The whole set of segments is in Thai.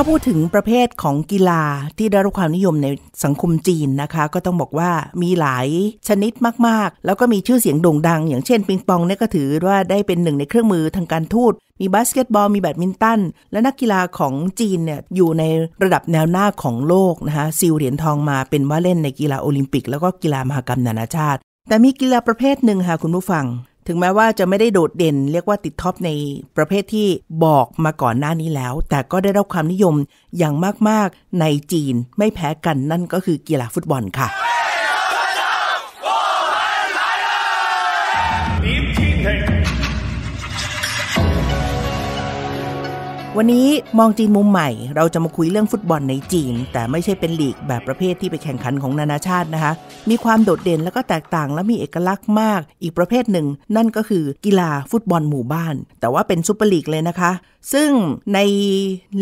าพูดถึงประเภทของกีฬาที่ได้รับความนิยมในสังคมจีนนะคะ ก็ต้องบอกว่ามีหลายชนิดมากๆ แล้วก็มีชื่อเสียงโด่งดัง อย่างเช่นปิงปองเนี่ยก็ถือว่าได้เป็นหนึ่งในเครื่องมือทางการทูตมีบาสเกตบอลมีแบดมินตันและนักกีฬาของจีนเนี่ยอยู่ในระดับแนวหน้าของโลกนะคะซิลเหรียญทองมาเป็นว่าเล่นในกีฬาโอลิมปิก แล้วก็กีฬามหกรรมนานาชาติ แต่มีกีฬาประเภทหนึ่งค่ะคุณผู้ฟังถึงแม้ว่าจะไม่ได้โดดเด่นเรียกว่าติดท็อปในประเภทที่บอกมาก่อนหน้านี้แล้ว แต่ก็ได้รับความนิยมอย่างมากๆในจีนไม่แพ้กันนั่นก็คือกีฬาฟุตบอลค่ะวันนี้มองจีนมุมใหม่ เราจะมาคุยเรื่องฟุตบอลในจีน แต่ไม่ใช่เป็นลีกแบบประเภทที่ไปแข่งขันของนานาชาตินะคะ มีความโดดเด่นแล้วก็แตกต่างและมีเอกลักษณ์มากอีกประเภทหนึ่ง นั่นก็คือกีฬาฟุตบอลหมู่บ้าน แต่ว่าเป็นซูเปอร์ลีกเลยนะคะซึ่งใน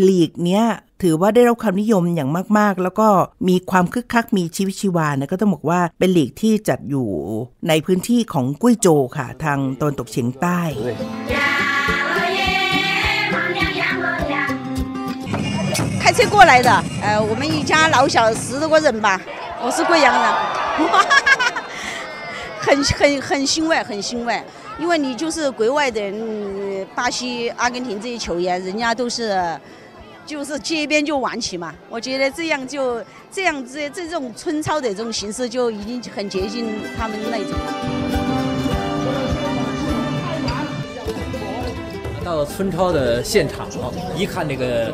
ลีกเนี้ยถือว่าได้รับความนิยมอย่างมากๆ แล้วก็มีความคึกคักมีชีวิตชีวานะก็ต้องบอกว่าเป็นลีกที่จัดอยู่ในพื้นที่ของกุ้ยโจค่ะ ทางตอนตกเฉียงใต้开车过来的，呃，我们一家老小十多个人吧。我是贵阳人，很很很欣慰，很欣慰，因为你就是国外的巴西、阿根廷这些球员，人家都是就是街边就玩起嘛。我觉得这样就这样这这种村超的这种形式就已经很接近他们那种。到村超的现场一看，这个。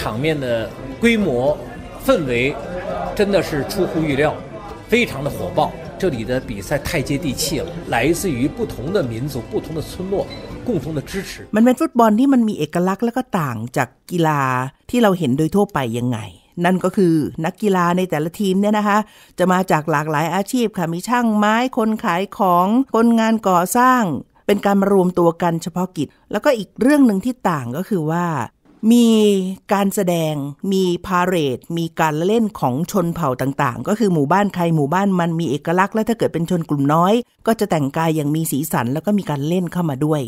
场面的规模、氛围，真的是出乎预料，非常的火爆。这里的比赛太接地气了，来自于不同的民族、不同的村落共同的支持。มันเป็นฟุตบอลที่มันมีเอกลักษณ์และก็ต่างจากกีฬาที่เราเห็นโดยทั่วไปยังไง นั่นก็คือนักกีฬาในแต่ละทีมเนี่ยนะคะจะมาจากหลากหลายอาชีพค่ะมีช่างไม้คนขายของคนงานก่อสร้าง เป็นการมารวมตัวกันเฉพาะกิจแล้วก็อีกเรื่องหนึ่งที่ต่างก็คือว่ามีการแสดง มีพาเรด มีการเล่นของชนเผ่าต่างๆ ก็คือหมู่บ้าน ใครหมู่บ้านมันมีเอกลักษณ์และถ้าเกิดเป็นชนกลุ่มน้อย ก็จะแต่งกายอย่างมีสีสันแล้วก็มีการเล่นเข้ามาด้วย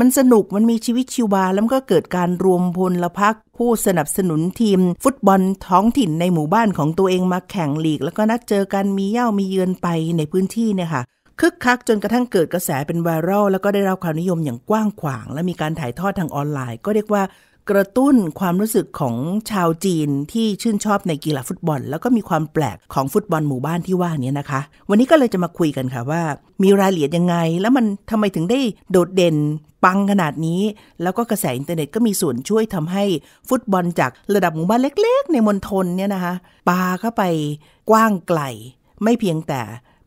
มันสนุกมันมีชีวิตชีวาแล้วก็เกิดการรวมพลพรรคผู้สนับสนุนทีม ฟุตบอลท้องถิ่นในหมู่บ้านของตัวเองมาแข่งลีกแล้วก็นัดเจอกันมีเย่ามีเยือนไปในพื้นที่เนี่ยค่ะคึกคักจนกระทั่งเกิดกระแสเป็นไวรัลแล้วก็ได้รับความนิยมอย่างกว้างขวางและมีการถ่ายทอดทางออนไลน์ก็เรียกว่ากระตุ้นความรู้สึกของชาวจีนที่ชื่นชอบในกีฬาฟุตบอลแล้วก็มีความแปลกของฟุตบอลหมู่บ้านที่ว่านี้นะคะ วันนี้ก็เลยจะมาคุยกันค่ะว่า มีรายละเอียดยังไง แล้วมันทำไมถึงได้โดดเด่นปังขนาดนี้ แล้วก็กระแสอินเทอร์เน็ตก็มีส่วนช่วยทำให้ฟุตบอลจากระดับหมู่บ้านเล็กๆ ในมณฑลเนี่ยนะคะปาเข้าไปกว้างไกลไม่เพียงแต่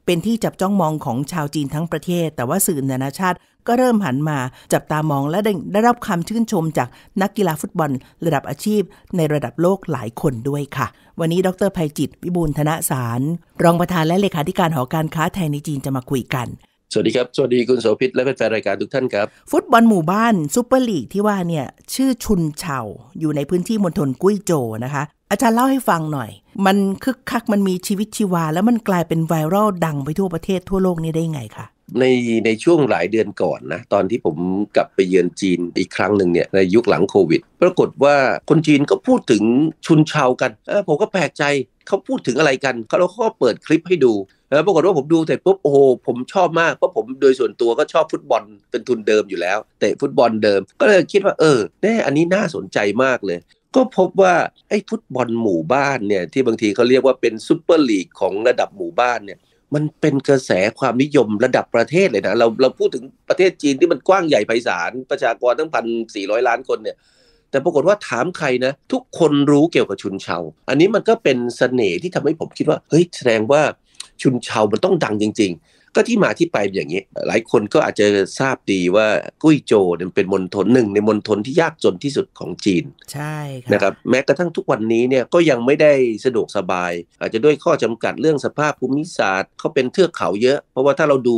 เป็นที่จับจ้องมองของชาวจีนทั้งประเทศ แต่ว่าสื่อนานาชาติก็เริ่มหันมา จับตามองและได้ไดรับคำชื่นชมจากนักกีฬาฟุตบอล ระดับอาชีพในระดับโลกหลายคนด้วยค่ะ วันนี้ดรภัยจิตวิบูลธนสาร รองประธานและเลขาธิการหอการค้าไทยในจีนจะมาคุยกันสวัสดีครับสวัสดี คุณโสภิตและแฟนรายการทุกท่านครับ ฟุตบอลหมู่บ้านซูเปอร์ลีกที่ว่าเนี่ยชื่อชุนเฉาอยู่ในพื้นที่มณฑลกุ้ยโจนะคะอาจารย์เล่าให้ฟังหน่อย มันคึกคักมันมีชีวิตชีวา แล้วมันกลายเป็นไวรัลดังไปทั่วประเทศทั่วโลกนี้ได้ไงคะในในช่วงหลายเดือนก่อนนะตอนที่ผมกลับไปเยือนจีนอีกครั้งหนึ่งเนี่ยในยุคหลังโควิดปรากฏว่าคนจีนก็พูดถึงชุนเฉากันผมก็แปลกใจเขาพูดถึงอะไรกันเขาเราก็เปิดคลิปให้ดูแล้วปรากฏว่าผมดูเสร็จปุ๊บโอ้โหผมชอบมาก เพราะผมโดยส่วนตัวก็ชอบฟุตบอลเป็นทุนเดิมอยู่แล้วเตะฟุตบอลเดิม ก็เลยคิดว่าเออแน่อันนี้น่าสนใจมากเลย ก็พบว่า ไอ้ฟุตบอลหมู่บ้านเนี่ยที่บางทีเขาเรียกว่าเป็นซูเปอร์ลีกของระดับหมู่บ้านเนี่ยมันเป็นกระแสความนิยมระดับประเทศเลยนะเราเราพูดถึงประเทศจีนที่มันกว้างใหญ่ไพศาลประชากรตั้งพันสี่ร้อยล้านคนเนี่ยแต่ปรากฏว่าถามใครนะทุกคนรู้เกี่ยวกับชุนเชา อันนี้มันก็เป็นสเสน่ห์ที่ทำให้ผมคิดว่าเฮ้ยแสดงว่าชุนเชามันต้องดังจริงก็ที่มาที่ไปอย่างนี้ หลายคนก็อาจจะทราบดีว่ากุ้ยโจเเป็นมณฑลหนึ่ง ในมณฑลที่ยากจนที่สุดของจีน ใช่นะครับแม้กระทั่งทุกวันนี้เนี่ยก็ยังไม่ได้สะดวกสบาย อาจจะด้วยข้อจำกัดเรื่องสภาพภูมิศาสตร์เขาเป็นเทือกเขาเยอะ เพราะว่าถ้าเราดู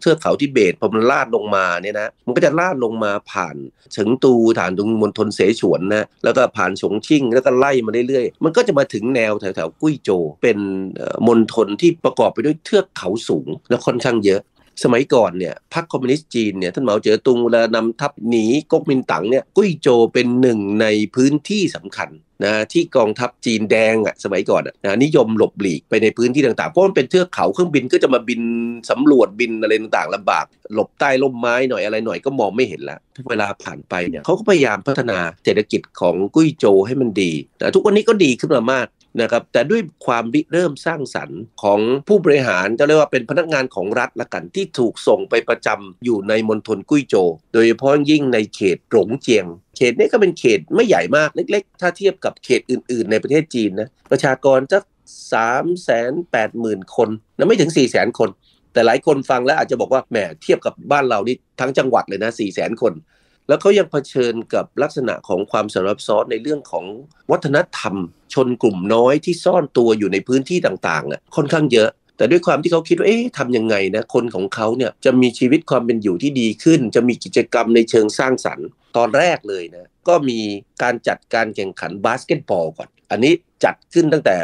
เทือกเขาที่เบตพอมันลาดลงมาเนี่ยนะมันก็จะลาดลงมาผ่านเฉิงตูฐานตรงมณฑลเสฉวนนะแล้วก็ผ่านฉงชิ่งแล้วก็ไล่มาเรื่อยๆ มันก็จะมาถึงแนวแถวๆกุ้ยโจเป็นมณฑลที่ประกอบไปด้วยเทือกเขาสูงแล้คกอนข้างเยอะสมัยก่อนเนี่ยพรรคคอมมิวนิสต์จีนเนี่ยท่านเหมาเจ๋อตุงเวลานำทัพหนีก๊กมินตั๋งเนี่ยกุ้ยโจเป็นหนึ่งในพื้นที่สำคัญนะที่กองทัพจีนแดงอ่ะสมัยก่อนอ่ะนะนิยมหลบหลีกไปในพื้นที่ต่างๆเพราะมันเป็นเทือกเขาเครื่องบินก็จะมาบินสำรวจบินอะไรต่างๆลำบากหลบใต้ร่มไม้หน่อยอะไรหน่อยก็มองไม่เห็นละเวลาผ่านไปเนี่ยเขาก็พยายามพัฒนาเศรษฐกิจของกุ้ยโจให้มันดี แต่ทุกวันนี้ก็ดีขึ้นมามากนะครับแต่ด้วยความริเริ่มสร้างสรรค์ของผู้บริหารจะเรียกว่าเป็นพนักงานของรัฐละกันที่ถูกส่งไปประจำอยู่ในมณฑลกุ้ยโจวโดยเฉพาะยิ่งในเขตหลงเจียง เขตนี้ก็เป็นเขตไม่ใหญ่มาก เล็ก ๆ ถ้าเทียบกับเขตอื่น ๆในประเทศจีนนะประชากรจะสามแสนแปดหมื่นคนนะไม่ถึงสี่แสนคน แต่หลายคนฟังแล้วอาจจะบอกว่าแหมเทียบกับบ้านเรานี่ทั้งจังหวัดเลยนะสี่แสนคนแล้วเขายังเผชิญกับลักษณะของความสลับซ้อน ในเรื่องของวัฒนธรรม ชนกลุ่มน้อยที่ซ่อนตัวอยู่ในพื้นที่ต่างๆอ่ะค่อนข้างเยอะ แต่ด้วยความที่เขาคิดว่าเอ๊ะทำยังไงนะคนของเขาเนี่ยจะมีชีวิตความเป็นอยู่ที่ดีขึ้น จะมีกิจกรรมในเชิงสร้างสรรค์ ตอนแรกเลยนะก็มีการจัดการแข่งขันบาสเกตบอลก่อนอันนี้จัดขึ้นตั้งแต่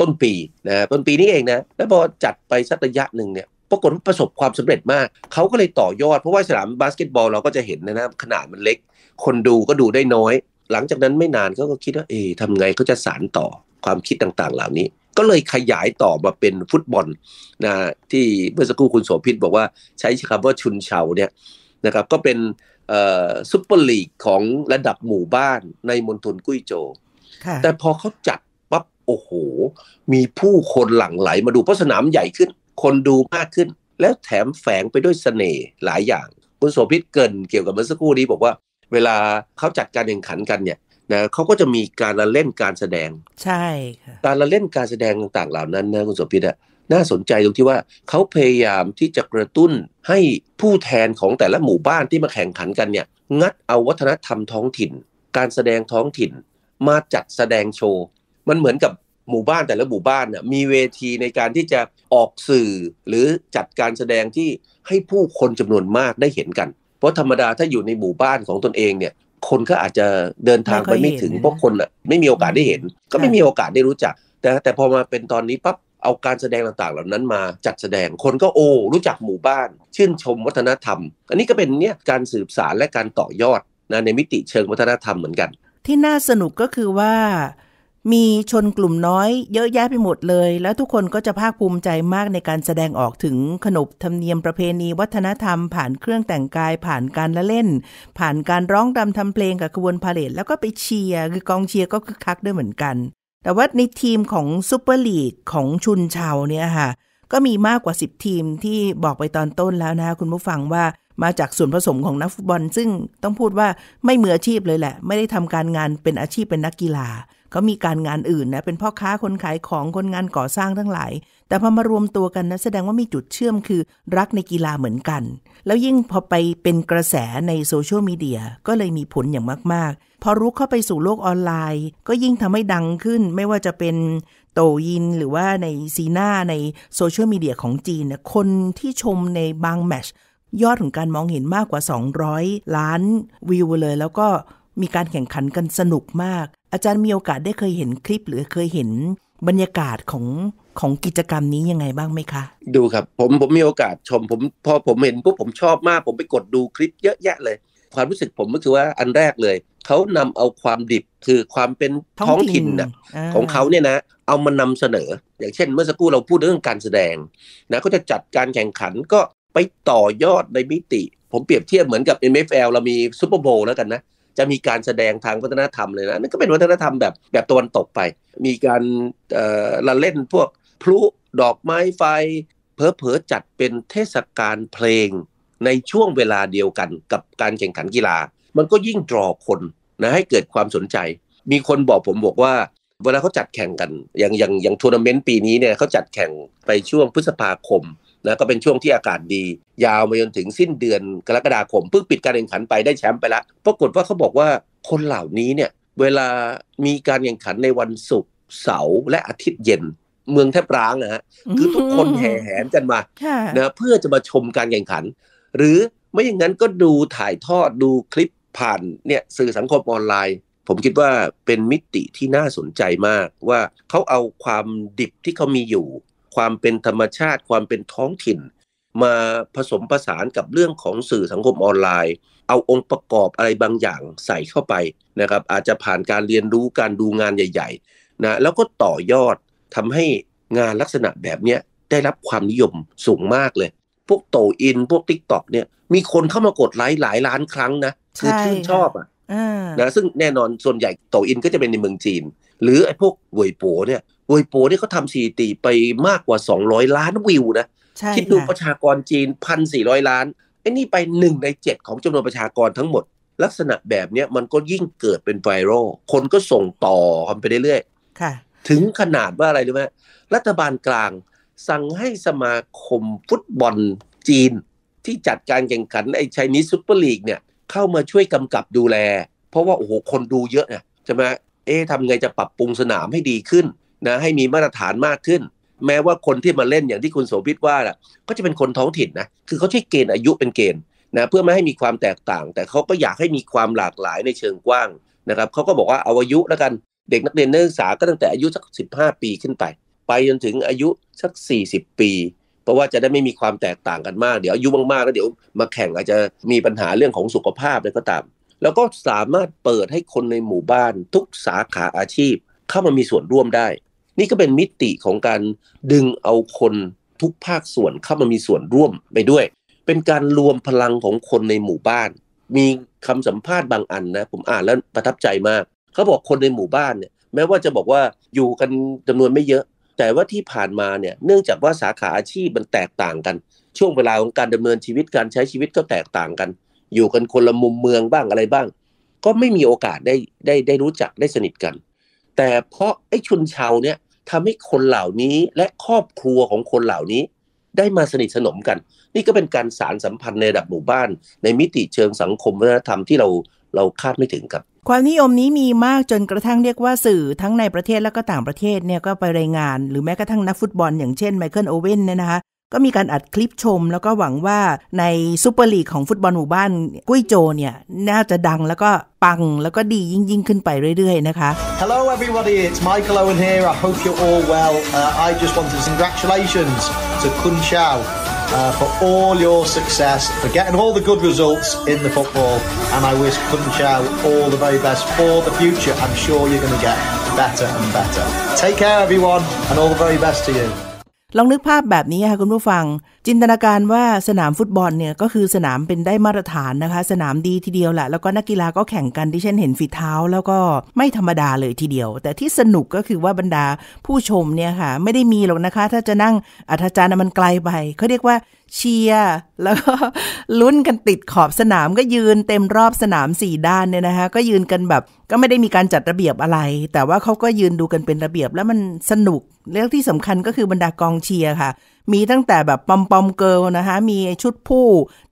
ต้นปีนะต้นปีนี้เองนะแล้วพอจัดไปสักระยะหนึ่งเนี่ยปรากฏประสบความสำเร็จมาก เขาก็เลยต่อยอดเพราะว่าสนามบาสเกตบอลเราก็จะเห็นนะนะขนาดมันเล็ก คนดูก็ดูได้น้อย หลังจากนั้นไม่นานเขาก็คิดว่าเอ๊ทำไงเขาจะสารต่อความคิดต่างๆ เหล่านี้ ก็เลยขยายต่อมาเป็นฟุตบอลนะที่เมื่อสักครู่คุณโสภิตบอกว่าใช้คำว่าชุนเฉาเนี่ยนะครับก็เป็นซุปเปอร์ลีกของระดับหมู่บ้านในมณฑลกุ้ยโจแต่พอเขาจัดปั๊บโอ้โห มีผู้คนหลั่งไหล มาดูเพราะสนามใหญ่ขึ้นคนดูมากขึ้นแล้วแถมแฝงไปด้วยสเสน่ห์หลายอย่าง คุณโสภิตเกินเกี่ยวกับเมื่อสักครู่นี้ บอกว่า เวลาเขาจัดการแข่งขันกันเนี่ยนะเขาก็จะมีการละเล่นการแสดงใช่ค่ะการละเล่นการแสดงต่างๆเหล่า นั้นนะคุณโสภิตอะน่าสนใจตรงที่ว่าเขาพยายามที่จะกระตุ้นให้ผู้แทนของแต่ละหมู่บ้านที่มาแข่งขันกันเนี่ยงัดเอาวัฒนธรรมท้องถิ่น การแสดงท้องถิ่นมาจัดแสดงโชว์มันเหมือนกับหมู่บ้านแต่ละหมู่บ้านน่ยมีเวทีในการที่จะออกสื่อ หรือจัดการแสดงที่ให้ผู้คนจำนวนมากได้เห็นกัน เพราะธรรมดาถ้าอยู่ในหมู่บ้านของตนเองเนี่ยคนก็อาจจะเดินทางไปไม่ถึงเพราะคนอ่ะไม่มีโอกาสได้เห็น ก็ไม่มีโอกาสได้รู้จัก แต่แต่พอมาเป็นตอนนี้ปั๊บเอาการแสดงต่างๆ เหล่านั้นมาจัดแสดงคนก็โอ้รู้จักหมู่บ้านชื่นชมวัฒนธรรม อันนี้ก็เป็นเนี่ยการสืบสารและการต่อยอดนะในมิติเชิงวัฒนธรรมเหมือนกัน ที่น่าสนุกก็คือว่ามีชนกลุ่มน้อยเยอะแยะไปหมดเลย แล้วทุกคนก็จะภาคภูมิใจมากในการแสดงออกถึงขนบธรรมเนียมประเพณีวัฒนธรรม ผ่านเครื่องแต่งกายผ่านการละเล่น ผ่านการร้องดำทำเพลงกับขบวนพาเลทแล้วก็ไปเชียร์คือกองเชียร์ก็คึกคักด้วยเหมือนกัน แต่ว่าในทีมของซูเปอร์ลีกของชุนชาวเนี่ยค่ะก็มีมากกว่า 10 ทีมที่บอกไปตอนต้นแล้วนะ คุณผู้ฟังว่ามาจากส่วนผสมของนักฟุตบอลซึ่งต้องพูดว่าไม่มืออาชีพเลยแหละ ไม่ได้ทำการงานเป็นอาชีพเป็นนักกีฬาเขามีการงานอื่นนะ เป็นพ่อค้าคนขายของคนงานก่อสร้างทั้งหลาย แต่พอมารวมตัวกันนะ แสดงว่ามีจุดเชื่อมคือ รักในกีฬาเหมือนกัน แล้วยิ่งพอไปเป็นกระแสในโซเชียลมีเดียก็เลยมีผลอย่างมาก ๆ พอรู้เข้าไปสู่โลกออนไลน์ ก็ยิ่งทำให้ดังขึ้น ไม่ว่าจะเป็นโตยิน หรือว่าในซีน่าในโซเชียลมีเดียของจีนนะคนที่ชมในบางแมชยอดของการมองเห็นมากกว่า 200 ล้านวิวเลยแล้วก็มีการแข่งขันกันสนุกมาก อาจารย์มีโอกาสได้เคยเห็นคลิป หรือเคยเห็นบรรยากาศของของกิจกรรมนี้ยังไงบ้างไหมคะ ดูครับผมผมมีโอกาสชมผมพอผมเห็นปุ๊บผมชอบมาก ผมไปกดดูคลิปเยอะแยะเลย ความรู้สึกผมก็คือว่าอันแรกเลยเขานำเอาความดิบคือความเป็นท้องถิ่นนะของเขาเนี่ยนะ เอามานำเสนอ อย่างเช่น เมื่อสักครู่เราพูดเรื่องการแสดงนะก็จะจัดการแข่งขันก็ไปต่อยอดในมิติ ผมเปรียบเทียบเหมือนกับ NFL เรามีซูเปอร์โบว์แล้วกันนะจะมีการแสดงทางวัฒนธรรมเลยนะนั่นก็เป็นวัฒนธรรมแบบแบบตะวันตกไป มีการละเล่นพวกพลุดอกไม้ไฟ เพอเพอจัดเป็นเทศกาลเพลงในช่วงเวลาเดียวกัน กับการแข่งขันกีฬา มันก็ยิ่งดรอคนนะให้เกิดความสนใจ มีคนบอกผมบอกว่า เวลาเขาจัดแข่งกันอย่างอย่างอย่างทัวร์นาเมนต์ปีนี้เนี่ยเขาจัดแข่งไปช่วงพฤษภาคมนะก็เป็นช่วงที่อากาศดี ยาวมาจนถึงสิ้นเดือนกรกฎาคมเพิ่งปิดการแข่งขันไปได้แชมป์ไปละปรากฏว่าเขาบอกว่าคนเหล่านี้เนี่ย เวลามีการแข่งขันในวันศุกร์เสาร์และอาทิตย์เย็น เมืองแทบร้างนะฮะคือทุกคนแห่แหนกันมานะเพื่อจะมาชมการแข่งขัน หรือไม่อย่างนั้นก็ดูถ่ายทอดดูคลิปผ่านเนี่ยสื่อสังคมออนไลน์ ผมคิดว่าเป็นมิติที่น่าสนใจมาก ว่าเขาเอาความดิบที่เขามีอยู่ความเป็นธรรมชาติความเป็นท้องถิ่น มาผสมผสานกับเรื่องของสื่อสังคมออนไลน์ เอาองค์ประกอบอะไรบางอย่างใส่เข้าไปนะครับ อาจจะผ่านการเรียนรู้การดูงานใหญ่ๆนะแล้วก็ต่อยอดทำให้งานลักษณะแบบนี้ได้รับความนิยมสูงมากเลย พวกโตอิน พวกทิต็อกเนี่ย มีคนเข้ามากดไลค์หลายล้านครั้งนะ คือชื่นชอบอ่ะนะซึ่งแน่นอนส่วนใหญ่โตอินก็จะเป็นในเมืองจีน หรือไอ้พวกหวยโป๋เนี่ยโวยโปนี่เขาทำสถิติไปมากกว่า 200 ล้านวิวนะ คิดดูประชากรจีน 1,400 ล้าน ไอ้นี่ไปหนึ่งในเจ็ดของจำนวนประชากรทั้งหมด ลักษณะแบบนี้มันก็ยิ่งเกิดเป็นไวรัลคนก็ส่งต่อกันไปเรื่อยๆถึงขนาดว่าอะไรรู้ไหมรัฐบาลกลางสั่งให้สมาคมฟุตบอลจีน ที่จัดการแข่งขันไอ้ชนีซูเปอร์ลีกเนี่ยเข้ามาช่วยกำกับดูแล เพราะว่าโอ้โหคนดูเยอะนงใช่ไหมเอ๊ะทำไงจะปรับปรุงสนามให้ดีขึ้นนะให้มีมาตรฐานมากขึ้น แม้ว่าคนที่มาเล่นอย่างที่คุณโสภิตว่านะก็จะเป็นคนท้องถิ่นนะคือเขาใช้เกณฑ์อายุเป็นเกณฑ์นะเพื่อไม่ให้มีความแตกต่าง แต่เขาก็อยากให้มีความหลากหลายในเชิงกว้างนะครับเขาก็บอกว่าเอาอายุแล้วกันเด็กนักเรียนนักศึกษาก็ตั้งแต่อายุสัก15 ปีขึ้นไป ไปจนถึงอายุสัก 40 ปี เพราะว่าจะได้ไม่มีความแตกต่างกันมากเดี๋ยวอายุมากๆแล้วเดี๋ยวมาแข่งอาจจะมีปัญหาเรื่องของสุขภาพอะไรก็ตาม แล้วก็สามารถเปิดให้คนในหมู่บ้าน ทุกสาขาอาชีพเข้ามามีส่วนร่วมได้นี่ก็เป็นมิติของการดึงเอาคนทุกภาคส่วนเข้ามามีส่วนร่วมไปด้วย เป็นการรวมพลังของคนในหมู่บ้าน มีคำสัมภาษณ์บางอันนะผมอ่านแล้วประทับใจมาก เขาบอกคนในหมู่บ้านเนี่ยแม้ว่าจะบอกว่าอยู่กันจำนวนไม่เยอะ แต่ว่าที่ผ่านมาเนี่ย เนื่องจากว่าสาขาอาชีพ มันแตกต่างกัน ช่วงเวลาของการดำเนินชีวิตการใช้ชีวิตก็แตกต่างกัน อยู่กันคนละมุมเมืองบ้างอะไรบ้าง ก็ไม่มีโอกาสได้ได้ได้รู้จักได้สนิทกัน แต่เพราะไอ้ชนชาวเนี่ยทำให้คนเหล่านี้และครอบครัวของคนเหล่านี้ ได้มาสนิทสนมกัน นี่ก็เป็นการสารสัมพันธ์ในระดับหมู่บ้าน ในมิติเชิงสังคมวัฒนธรรมที่เราเราคาดไม่ถึงครับ ความนิยมนี้มีมากจนกระทั่งเรียกว่าสื่อทั้งในประเทศและก็ต่างประเทศเนี่ยก็ไปรายงานหรือแม้กระทั่งนักฟุตบอล อย่างเช่นไมเคิลโอเว่นเนี่ยนะคะก็มีการอัดคลิปชมแล้วก็หวังว่าในซูเปอร์ลีกของฟุตบอลหมู่บ้านกุ้ยโจเนี่ยน่าจะดังแล้วก็ปังแล้วก็ดียิ่งยิ่งขึ้นไปเรื่อยๆนะคะ Hello everybody it's Michael Owen here I hope you're all well uh, I just wanted to congratulations to Kun Chao uh, for all your success for getting all the good results in the football and I wish Kun Chao all the very best for the future I'm sure you're going to get better and better Take care everyone and all the very best to you ลองนึกภาพแบบนี้ค่ะคุณผู้ฟัง จินตนาการว่าสนามฟุตบอลเนี่ยก็คือสนามเป็นได้มาตรฐานนะคะ สนามดีทีเดียวแหละแล้วก็นักกีฬาก็แข่งกันที่เช่นเห็นฝีเท้า แล้วก็ไม่ธรรมดาเลยทีเดียว แต่ที่สนุกก็คือว่าบรรดาผู้ชมเนี่ยค่ะไม่ได้มีหรอกนะคะ ถ้าจะนั่งอัธจารย์มันไกลไป เขาเรียกว่าเชียร์แล้วก็ลุ้นกันติดขอบสนามก็ยืนเต็มรอบสนามสี่ด้านเนี่ยนะคะก็ยืนกันแบบก็ไม่ได้มีการจัดระเบียบอะไร แต่ว่าเขาก็ยืนดูกันเป็นระเบียบแล้วมันสนุกเรื่องที่สำคัญก็คือบรรดากองเชียร์ค่ะ มีตั้งแต่แบบปอมปอมเกิลนะคะมีชุดผู้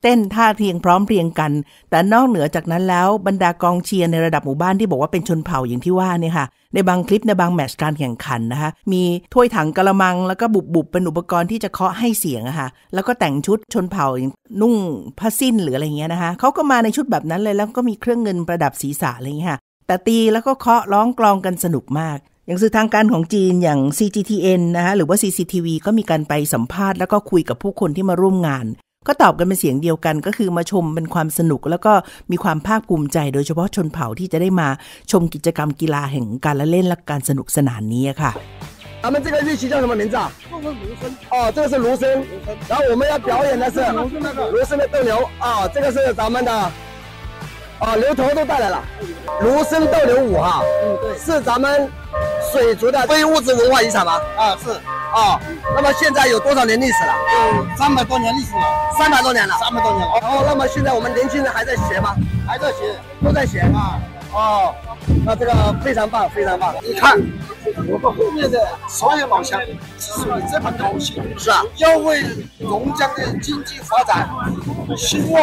เต้นท่าเทียงพร้อมเพรียงกัน แต่นอกเหนือจากนั้นแล้วบรรดากองเชียร์ในระดับหมู่บ้านที่บอกว่าเป็นชนเผ่าอย่างที่ว่าเนี่ยค่ะ ในบางคลิป ในบางแมตช์การแข่งขันนะคะมีถ้วยถังกระมังแล้วก็บุบบุบเป็นอุปกรณ์ที่จะเคาะให้เสียงะค่ะ แล้วก็แต่งชุดชนเผ่านุ่งผ้าสิ้นหรืออะไรเงี้ยนะคะเขาก็มาในชุดแบบนั้นเลยแล้วก็มีเครื่องเงินประดับศีรษะอะไรเงี้ยค่ะแต่ตีแล้วก็เคาะร้องกลองกันสนุกมาก อย่างสื่อทางการของจีนอย่าง CGTN นะคะหรือว่า CCTV ก็มีการไปสัมภาษณ์แล้วก็คุยกับผู้คนที่มาร่วมงาน ก็ตอบกันเป็นเสียงเดียวกันก็คือมาชมเป็นความสนุกแล้วก็มีความภาคภูมิใจ โดยเฉพาะชนเผ่าที่จะได้มาชมกิจกรรมกีฬาแห่งการละเล่นและการสนุกสนานนี้ค่ะ咱们这个乐器叫什么名字啊？่า芦笙。哦，这个是芦笙。然后我们要表演的是芦笙的斗牛啊，这个是咱们的啊，牛头都带来了，芦笙斗牛舞哈，嗯对，是咱们水族的非物质文化遗产吧？啊是，啊，那么现在有多少年历史了？有三百多年历史了，三百多年了，三百多年了。哦，那么现在我们年轻人还在学吗？还在学，都在学啊。哦，那这个非常棒，非常棒。你看，我们后面的所有老乡是属于这么高兴，是吧？要为龙江的经济发展兴旺。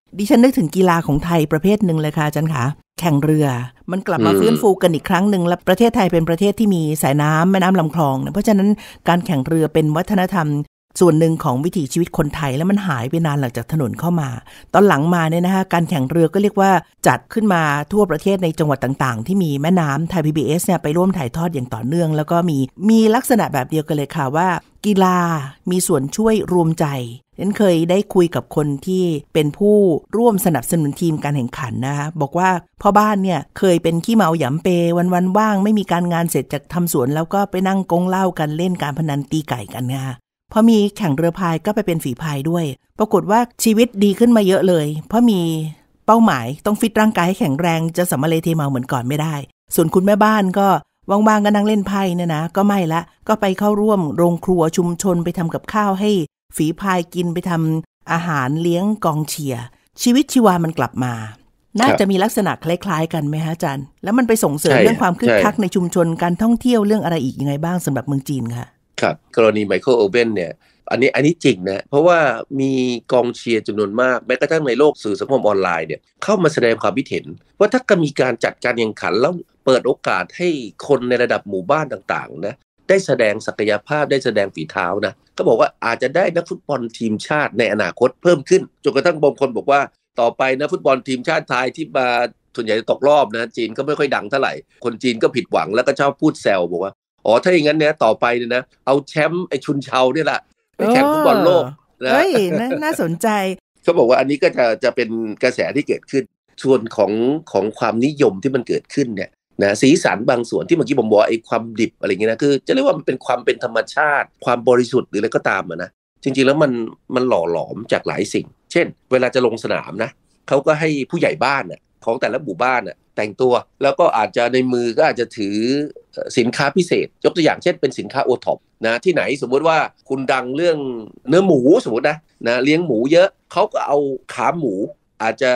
ดิฉันนึกถึงกีฬาของไทยประเภทหนึ่งเลยค่ะจันค่ะแข่งเรือมันกลับมาฟื้นฟูกันอีกครั้งหนึ่งและประเทศไทยเป็นประเทศที่มีสายน้ำแม่น้ำลำคลอง เพราะฉะนั้นการแข่งเรือเป็นวัฒนธรรมส่วนหนึ่งของวิถีชีวิตคนไทยแล้วมันหายไปนานหลังจากถนนเข้ามา ตอนหลังมาเนี่ยนะคะการแข่งเรือก็เรียกว่าจัดขึ้นมาทั่วประเทศในจังหวัดต่าง ๆ ที่มีแม่น้ำไทยพีบีเอสเนี่ยไปร่วมถ่ายทอดอย่างต่อเนื่อง แล้วก็มี มีลักษณะแบบเดียวกันเลยค่ะว่า กีฬา มีส่วนช่วยรวมใจฉันเคยได้คุยกับคนที่เป็นผู้ร่วมสนับสนุนทีมการแข่งขันนะคะบอกว่าพ่อบ้านเนี่ยเคยเป็นขี้เมาหยำเป วันวันว่างไม่มีการงานเสร็จจากทำสวนแล้วก็ไปนั่งกงเล่ากันเล่นการพนันตีไก่กันนะคะพอมีแข่งเรือพายก็ไปเป็นฝีพายด้วย ปรากฏว่าชีวิตดีขึ้นมาเยอะเลย เพราะมีเป้าหมายต้องฟิตร่างกายให้แข็งแรง จะสมเลเทเมาเหมือนก่อนไม่ได้ ส่วนคุณแม่บ้านก็ว่างๆก็นั่งเล่นไพ่เนี่ยนะ ก็ไม่ละก็ไปเข้าร่วม โรงครัวชุมชนไปทำกับข้าวให้ ฝีพายกินไปทำอาหารเลี้ยงกองเชียร์ชีวิตชีวา มันกลับมา น่าจะมีลักษณะคล้ายๆกันไหมฮะอาจารย์แล้วมันไปส่งเสริมเรื่องความคึกคักในชุมชนการท่องเที่ยวเรื่องอะไรอีกยังไงบ้างสำหรับเมืองจีนค่ะครับกรณีไมเคิลโอเบนเนี่ยอันนี้อันนี้จริงนะ เพราะว่ามีกองเชียร์จำนวนมากแม้กระทั่งในโลกสื่อสังคมออนไลน์เนี่ยเข้ามาแสดงความคิดเห็น ว่าถ้าก็มีการจัดการแข่งขัน แล้วเปิดโอกาสให้คนในระดับหมู่บ้านต่างๆนะได้แสดงศักยภาพได้แสดงฝีเท้านะก็บอกว่าอาจจะได้นักฟุตบอลทีมชาติในอนาคตเพิ่มขึ้น จนกระทั่งบางคนบอกว่า ต่อไปนะฟุตบอลทีมชาติไทยที่มาส่วนใหญ่จะตกรอบนะจีนก็ไม่ค่อยดังเท่าไหร่คนจีนก็ผิดหวังแล้วก็ชอบพูดแซวบอกว่าอ๋อถ้าอย่างนั้นเนี่ยต่อไปเนี่ยนะ เอาแชมป์ไอชุนเชาเนี่ยแหละไปแข่งฟุตบอลโลกนะ เฮ้ยน่าสนใจ เขาบอกว่าอันนี้ก็จะจะเป็นกระแสที่เกิดขึ้นส่วนของของความนิยมที่มันเกิดขึ้นเนี่ยนะสีสันบางส่วนที่เมื่อกี้ผมบอกไอ้ความดิบอะไรเงี้ยนะคือจะเรียกว่ามันเป็นความเป็นธรรมชาติความบริสุทธิ์หรืออะไรก็ตามนะจริงๆแล้วมันมันหล่อหลอมจากหลายสิ่ง เช่น เวลาจะลงสนามนะเขาก็ให้ผู้ใหญ่บ้านน่ของแต่ละหมู่บ้านแต่งตัวแล้วก็อาจจะในมือก็อาจจะถือสินค้าพิเศษ ยกตัวอย่างเช่นเป็นสินค้าโอท็อปนะที่ไหนสมมุติว่าคุณดังเรื่องเนื้อหมูสมมตินะนะเลี้ยงหมูเยอะเขาก็เอาขาหมู อาจจะ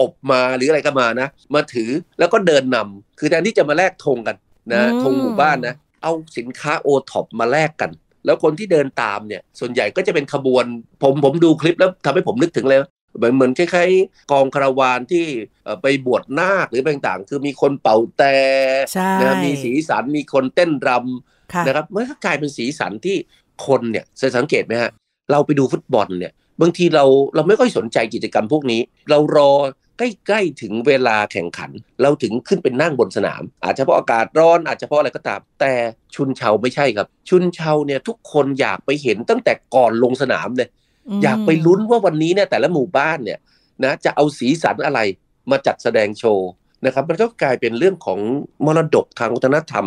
อบมาหรืออะไรก็มานะ มาถือแล้วก็เดินนำ คือแทนที่จะมาแลกธงกันนะธงหมู่บ้านนะเอาสินค้าโอท็อปมาแลกกันแล้วคนที่เดินตามเนี่ยส่วนใหญ่ก็จะเป็นขบวนผมผมดูคลิปแล้วทำให้ผมนึกถึงเลยเหมือนคล้ายๆกองคาราวานที่ไปบวชนาคหรือต่างๆคือมีคนเป่าแต่นะมีสีสันมีคนเต้นรำนะครับเมื่อกลายเป็นสีสันที่คนเนี่ยสังเกตไหมฮะ เราไปดูฟุตบอลเนี่ย บางทีเราเราไม่ค่อยสนใจกิจกรรม พวกนี้ เรารอใกล้ๆถึงเวลาแข่งขันเราถึงขึ้นเป็นนั่งบนสนาม อาจจะเพราะอากาศร้อน อาจจะเพราะอะไรก็ตามแต่ชุนเชาไม่ใช่ครับ ชุนเชาเนี่ยทุกคนอยากไปเห็นตั้งแต่ก่อนลงสนามเลยอยากไปลุ้นว่าวันนี้เนี่ยแต่ละหมู่บ้านเนี่ยนะจะเอาสีสันอะไรมาจัดแสดงโชว์นะครับมันก็กลายเป็นเรื่องของมรดกทางวัฒนธรรม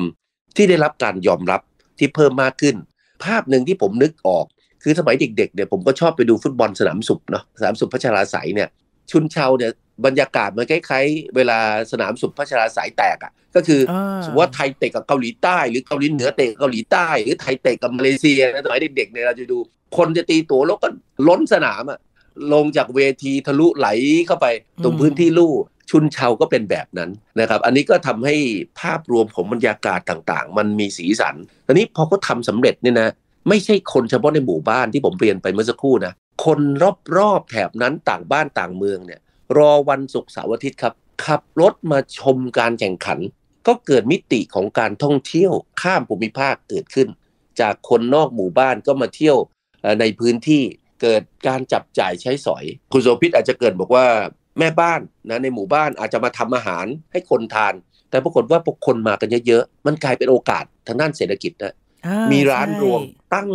ที่ได้รับการยอมรับที่เพิ่มมากขึ้น ภาพหนึ่งที่ผมนึกออก คือสมัยเด็กๆเนี่ยผมก็ชอบไปดูฟุตบอลสนามสุขเนาะสนามสุขพัชราสายเนี่ยชุนเชาเนี่ยบรรยากาศมันคล้ายๆเวลาสนามสุขพัชราสายแตกอ่ะก็คือสมมติว่าไทยเตะกับเกาหลีใต้ หรือเกาหลีเหนือเตะกับเกาหลีใต้หรือไทยเตะกับมาเลเซียนะตอนเด็กๆเนี่ยเราจะดู คนจะตีตัวแล้วก็ล้นสนามอะลงจากเวทีทะลุไหลเข้าไป ตรงพื้นที่ลู่ชุนเชาก็เป็นแบบนั้นนะครับ อันนี้ก็ทำให้ภาพรวมของบรรยากาศต่างๆ มันมีสีสันตอนนี้พอเขาทาสำเร็จเนี่ยนะไม่ใช่คนเฉพาะในหมู่บ้านที่ผมเรียนไปเมื่อสักครู่นะคนรอบๆแถบนั้นต่างบ้านต่างเมืองเนี่ย รอวันศุกร์เสาร์อาทิตย์ครับขับรถมาชมการแข่งขันก็เกิดมิติของการท่องเที่ยวข้ามภูมิภาคเกิดขึ้น จากคนนอกหมู่บ้านก็มาเที่ยวในพื้นที่เกิดการจับจ่ายใช้สอย คุณโสภิตอาจจะเกิดบอกว่าแม่บ้านนะในหมู่บ้านอาจจะมาทำอาหารให้คนทาน แต่ปรากฏว่าพวกคนมากันเยอะๆมันกลายเป็นโอกาสทางด้านเศรษฐกิจนะมีร้านรวงตั้ง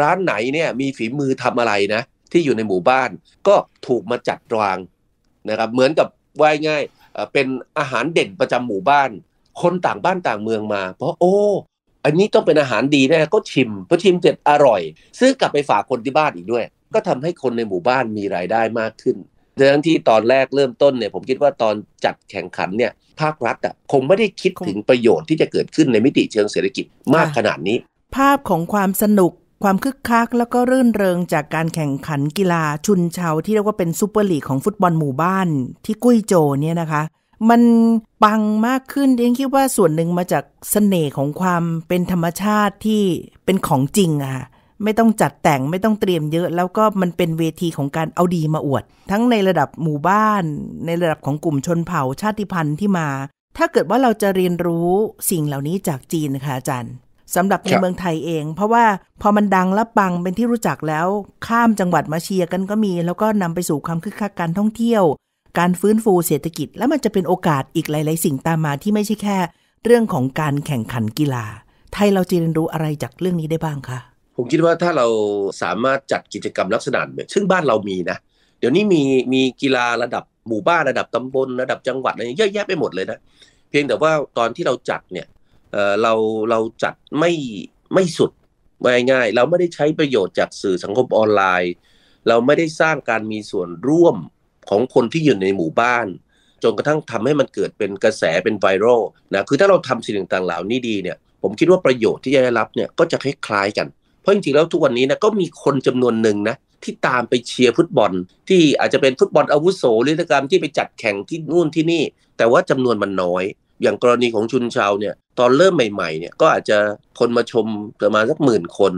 ร้านไหนเนี่ย มีฝีมือทำอะไรนะ ที่อยู่ในหมู่บ้าน ก็ถูกมาจัดวางนะครับ เหมือนกับว่ายง่ายเป็นอาหารเด่นประจำหมู่บ้าน คนต่างบ้านต่างเมืองมา เพราะโอ้ อันนี้ต้องเป็นอาหารดีแน่ก็ชิมพอชิมเสร็จอร่อยซื้อกลับไปฝากคนที่บ้านอีกด้วย ก็ทำให้คนในหมู่บ้านมีรายได้มากขึ้นทัิมที่ตอนแรกเริ่มต้นเนี่ยผมคิดว่าตอนจัดแข่งขันเนี่ย ภาครัฐอ่ะคงไม่ได้คิดถึงประโยชน์ที่จะเกิดขึ้นในมิติเชิงเศรษฐกิจมากขนาดนี้ ภาพของความสนุกความคึกคักแล้วก็รื่นเริงจากการแข่งขันกีฬาชุนเชาที่เรียกว่าเป็นซูเปอร์ลีกของฟุตบอลหมู่บ้าน ที่กุ้ยโจเนี่ยนะคะ มันปังมากขึ้นเองคิดว่าส่วนหนึ่งมาจากสเสน่ห์ของความเป็นธรรมชาติที่เป็นของจริงอะค่ะไม่ต้องจัดแต่งไม่ต้องเตรียมเยอะ แล้วก็มันเป็นเวทีของการเอาดีมาอวด ทั้งในระดับหมู่บ้านในระดับของกลุ่มชนเผ่าชาติพันธุ์ที่มา ถ้าเกิดว่าเราจะเรียนรู้สิ่งเหล่านี้จากจีนนะคะอาจารย์สำหรับในเมืองไทยเองเพราะว่าพอมันดังและปังเป็นที่รู้จักแล้ว ข้ามจังหวัดมาเชียร์กันก็มีแล้วก็นำไปสู่ความคึกคักการท่องเที่ยว การฟื้นฟูเศรษฐกิจ แล้วมันจะเป็นโอกาสอีกหลาย ๆ สิ่งตามมาที่ไม่ใช่แค่ เรื่องของการแข่งขันกีฬา ไทยเราจะเรียนรู้อะไรจากเรื่องนี้ได้บ้างคะ ผมคิดว่าถ้าเราสามารถจัดกิจกรรมลักษณะแบบซึ่งบ้านเรามีนะเดี๋ยวนี้มีมีกีฬาระดับหมู่บ้านระดับตำบลระดับจังหวัดอะไรเยอะแยะไปหมดเลยนะเพียงแต่ว่าตอนที่เราจัดเนี่ยเราเราจัดไม่ไม่สุดง่ายๆ เราไม่ได้ใช้ประโยชน์จากสื่อสังคมออนไลน์ เราไม่ได้สร้างการมีส่วนร่วมของคนที่อยู่ในหมู่บ้าน จนกระทั่งทำให้มันเกิดเป็นกระแสเป็นไวรัลนะคือถ้าเราทำสิ่งต่างๆเหล่านี้ดีเนี่ยผมคิดว่าประโยชน์ที่จะได้รับเนี่ยก็จะคล้ายๆกันเพราะจริงๆแล้วทุกวันนี้นะก็มีคนจำนวนหนึ่งนะที่ตามไปเชียร์ฟุตบอลที่อาจจะเป็นฟุตบอลอาวุโสหรือกรรมที่ไปจัดแข่งที่นู่นที่นี่ แต่ว่าจำนวนมันน้อยอย่างกรณีของชุนชาวเนี่ยตอนเริ่มใหม่ ๆเนี่ยก็อาจจะคนมาชมประมาณสักหมื่นคน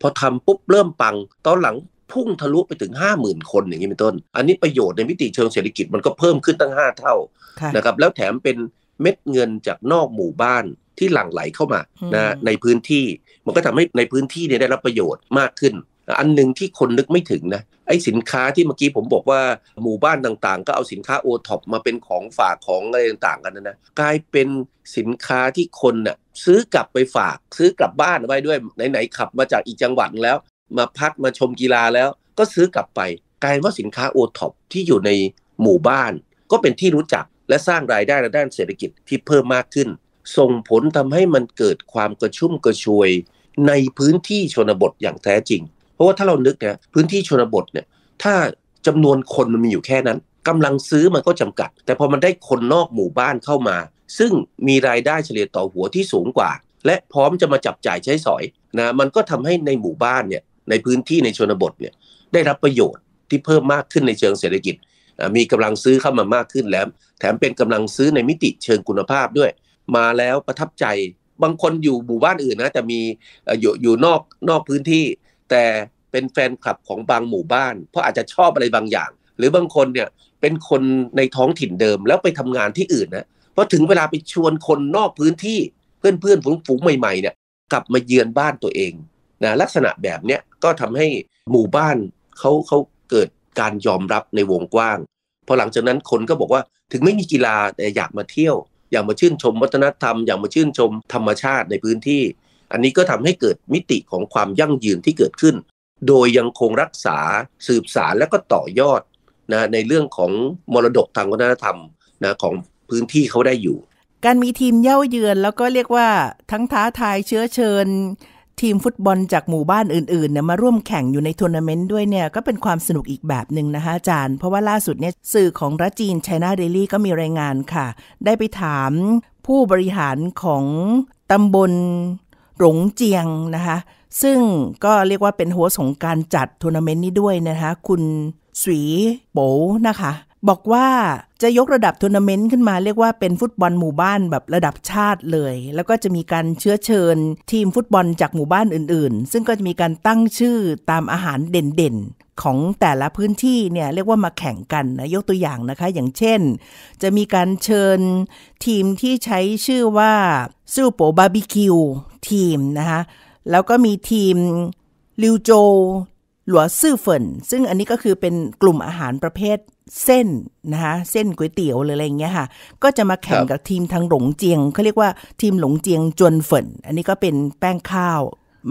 พอทำปุ๊บเริ่มปัง ตอนหลังพุ่งทะลุไปถึง5 0,000คนอย่างนี้เป็นต้นอันนี้ประโยชน์ในมิติเชิงเศรษฐกิจมันก็เพิ่มขึ้นตั้ง 5 เท่านะครับแล้วแถมเป็นเม็ดเงินจากนอกหมู่บ้านที่หลั่งไหลเข้ามานะในพื้นที่มันก็ทำให้ในพื้นที่เนี่ยได้รับประโยชน์มากขึ้นอันหนึ่งที่คนนึกไม่ถึงนะไอ้สินค้าที่เมื่อกี้ผมบอกว่าหมู่บ้านต่างๆ ก็เอาสินค้าโอท็อปมาเป็นของฝากของอะไรต่างๆกันนะนะ กลายเป็นสินค้าที่คนน่ะซื้อกลับไปฝาก ซื้อกลับบ้านไว้ด้วยไหนๆขับมาจากอีกจังหวัดแล้ว มาพักมาชมกีฬาแล้ว ก็ซื้อกลับไป กลายว่าสินค้าโอท็อปที่อยู่ในหมู่บ้านก็เป็นที่รู้จักและสร้างรายได้ในด้านเศรษฐกิจที่เพิ่มมากขึ้น ส่งผลทำให้มันเกิดความกระชุ่มกระชวย ในพื้นที่ชนบทอย่างแท้จริงราะว่าถ้าเรานึกเนี่ยพื้นที่ชนบทเนี่ยถ้าจำนวนคนมันมีอยู่แค่นั้น กำลังซื้อมันก็จำกัด แต่พอมันได้คนนอกหมู่บ้านเข้ามา ซึ่งมีรายได้เฉลี่ยต่อหัวที่สูงกว่า และพร้อมจะมาจับจ่ายใช้สอยนะมันก็ทำให้ในหมู่บ้านเนี่ยในพื้นที่ในชนบทเนี่ยได้รับประโยชน์ที่เพิ่มมากขึ้นในเชิงเศรษฐกิจ มีกำลังซื้อเข้ามามากขึ้นแล้วแถมเป็นกำลังซื้อในมิติเชิงคุณภาพด้วย มาแล้วประทับใจบางคนอยู่หมู่บ้านอื่นนะแต่มีอยู่อยู่นอกนอกพื้นที่แต่เป็นแฟนคลับของบางหมู่บ้าน เพราะอาจจะชอบอะไรบางอย่าง หรือบางคนเนี่ยเป็นคนในท้องถิ่นเดิมแล้วไปทำงานที่อื่นนะพอถึงเวลาไปชวนคนนอกพื้นที่เพื่อนเพื่อนฝูงฝูงใหม่ๆเนี่ยกลับมาเยือนบ้านตัวเองนะลักษณะแบบเนี้ยก็ทำให้หมู่บ้านเขาเขาเกิดการยอมรับในวงกว้างพอหลังจากนั้นคนก็บอกว่าถึงไม่มีกีฬาแต่อยากมาเที่ยวอยากมาชื่นชมวัฒนธรรม อยากมาชื่นชมธรรมชาติในพื้นที่อันนี้ก็ทำให้เกิดมิติของความยั่งยืนที่เกิดขึ้น โดยยังคงรักษาสืบสารและก็ต่อยอดนะในเรื่องของมรดกทางวัฒนธรรมนะของพื้นที่เขาได้อยู่ การมีทีมเย่าเยือนแล้วก็เรียกว่าทั้งท้าทายเชื้อเชิญ ทีมฟุตบอลจากหมู่บ้านอื่นๆเนี่ยมาร่วมแข่งอยู่ในทัวร์นาเมนต์ด้วยเนี่ยก็เป็นความสนุกอีกแบบหนึ่งนะคะอาจารย์เพราะว่าล่าสุดเนี่ยสื่อของรัจีนไชน่าเดลี่ก็มีรายงานค่ะ ได้ไปถามผู้บริหารของตำบลหลงเจียงนะคะซึ่งก็เรียกว่าเป็นโฮสของการจัดทัวร์นาเมนต์นี้ด้วยนะคะคุณสวีโปนะคะ บอกว่าจะยกระดับทัวร์นาเมนต์ขึ้นมาเรียกว่าเป็นฟุตบอลหมู่บ้านแบบระดับชาติเลย แล้วก็จะมีการเชื้อเชิญ ทีมฟุตบอลจากหมู่บ้านอื่นๆ ซึ่งก็จะมีการตั้งชื่อตามอาหารเด่นๆ ของแต่ละพื้นที่เนี่ยเรียกว่ามาแข่งกันนะยกตัวอย่างนะคะ อย่างเช่น จะมีการเชิญทีมที่ใช้ชื่อว่าซูโปบาร์บีคิวทีมนะคะแล้วก็มีทีมลิวโจหลัวซื่อเฟินซึ่งอันนี้ก็คือเป็นกลุ่มอาหารประเภทเส้นนะคะเส้นก๋วยเตี๋ยวหรืออะไรเงี้ยค่ะก็จะมาแข่งกับทีมทางหลงเจียง เขาเรียกว่าทีมหลงเจียงจวนฝนอันนี้ก็เป็นแป้งข้าว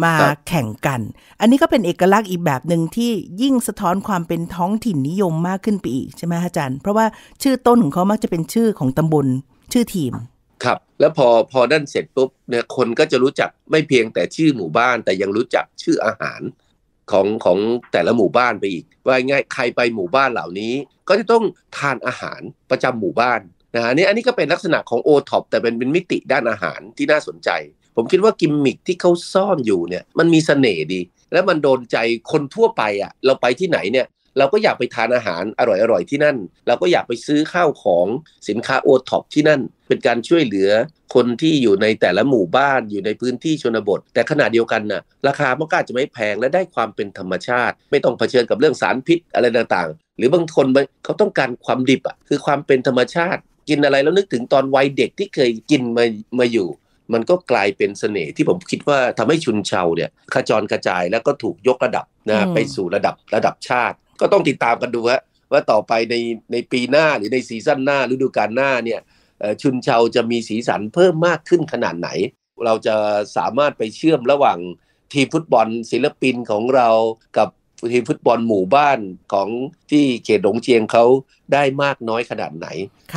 มาแข่งกัน อันนี้ก็เป็นเอกลักษณ์อีกแบบหนึ่งที่ยิ่งสะท้อนความเป็นท้องถิ่นนิยมมากขึ้นไปอีกใช่ไหมอาจารย์ เพราะว่าชื่อต้นของเขามักจะเป็นชื่อของตำบลชื่อทีมครับแล้วพอพอนั่นเสร็จปุ๊บเนี่ยคนก็จะรู้จักไม่เพียงแต่ชื่อหมู่บ้านแต่ยังรู้จักชื่ออาหารของของแต่ละหมู่บ้านไปอีก ว่าง่ายใครไปหมู่บ้านเหล่านี้ ก็จะต้องทานอาหารประจำหมู่บ้าน นะฮะนี่อันนี้ก็เป็นลักษณะของโอท็อปแต่เป็นเป็นมิติด้านอาหารที่น่าสนใจ ผมคิดว่ากิมมิคที่เขาซ่อนอยู่เนี่ยมันมีเสน่ห์ดี และมันโดนใจคนทั่วไปอะ่ะ เราไปที่ไหนเนี่ย เราก็อยากไปทานอาหารอร่อยๆที่นั่นเราก็อยากไปซื้อข้าวของสินค้าโอท็อปที่นั่น เป็นการช่วยเหลือคนที่อยู่ในแต่ละหมู่บ้านอยู่ในพื้นที่ชนบท แต่ขณะเดียวกันนะ่ะราคามันก็อาจจะไม่แพงและได้ความเป็นธรรมชาติ ไม่ต้องเผชิญกับเรื่องสารพิษอะไรต่างๆ หรือบางคนเขาต้องการความดิบอ่ะคือความเป็นธรรมชาติ กินอะไรแล้วนึกถึงตอนวัยเด็กที่เคยกินมามาอยู่ มันก็กลายเป็นเสน่ห์ที่ผมคิดว่าทำให้ชุนเชาเนี่ยขจรกระจายแล้วก็ถูกยกระดับนะไปสู่ระดับระดับชาติ ก็ต้องติดตามกันดูว่าว่าต่อไปในในปีหน้า หรือในซีซั่นหน้าฤดูกาลหน้าเนี่ยชุนเชาจะมีสีสันเพิ่มมากขึ้นขนาดไหน เราจะสามารถไปเชื่อมระหว่างทีมฟุตบอลศิลปินของเรากับทีมฟุตบอลหมู่บ้านของที่เขตหลงเจียงเขาได้มากน้อยขนาดไหน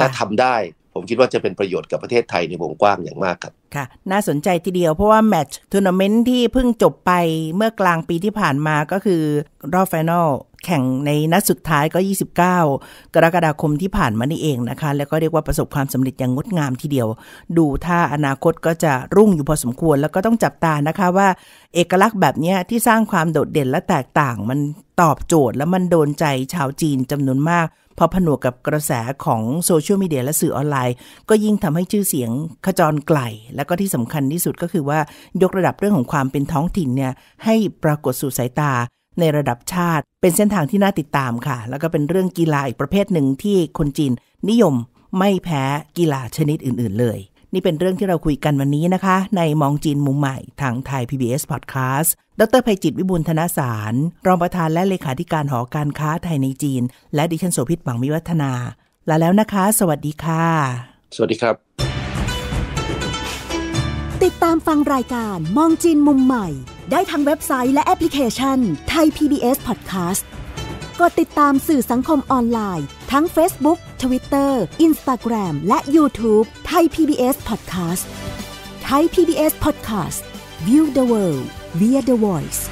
ถ้าทำได้ผมคิดว่าจะเป็นประโยชน์กับประเทศไทยในวงกว้างอย่างมากครับค่ะ น่าสนใจทีเดียวเพราะว่าแมตช์ทัวร์นาเมนต์ที่เพิ่งจบไปเมื่อกลางปีที่ผ่านมาก็คือรอบไฟนอลแข่งในนัดสุดท้ายก็ 29 กรกฎาคมที่ผ่านมานี่เองนะคะ แล้วก็เรียกว่าประสบความสำเร็จอย่างงดงามทีเดียว ดูถ้าอนาคตก็จะรุ่งอยู่พอสมควร แล้วก็ต้องจับตานะคะ ว่าเอกลักษณ์แบบนี้ที่สร้างความโดดเด่นและแตกต่างมันตอบโจทย์ และมันโดนใจชาวจีนจำนวนมากพอผนวกกับกระแสของโซเชียลมีเดียและสื่อออนไลน์ก็ยิ่งทำให้ชื่อเสียงขจรไกล และก็ที่สำคัญที่สุดก็คือว่ายกระดับเรื่องของความเป็นท้องถิ่นเนี่ยให้ปรากฏสู่สายตาในระดับชาติ เป็นเส้นทางที่น่าติดตามค่ะ แล้วก็เป็นเรื่องกีฬาอีกประเภทหนึ่งที่คนจีนนิยมไม่แพ้กีฬาชนิดอื่นๆเลยนี่เป็นเรื่องที่เราคุยกันวันนี้นะคะ ในมองจีนมุมใหม่ ทางไทย PBS Podcast ดรภัยจิตวิบูลธนาสาร รองประธานและเลขาธิการหอการค้าไทยในจีน และดิฉันโสภิตหวังวิวัฒนาลาแล้วนะคะ สวัสดีค่ะ สวัสดีครับ ติดตามฟังรายการมองจีนมุมใหม่ ได้ทางเว็บไซต์และแอปพลิเคชันไทย PBS Podcast ดติดตามสื่อสังคมออนไลน์ ทั้ง Facebook, Twitter, Instagram และ YouTube ไทย PBS Podcast ไทย PBS Podcast View the world via the voice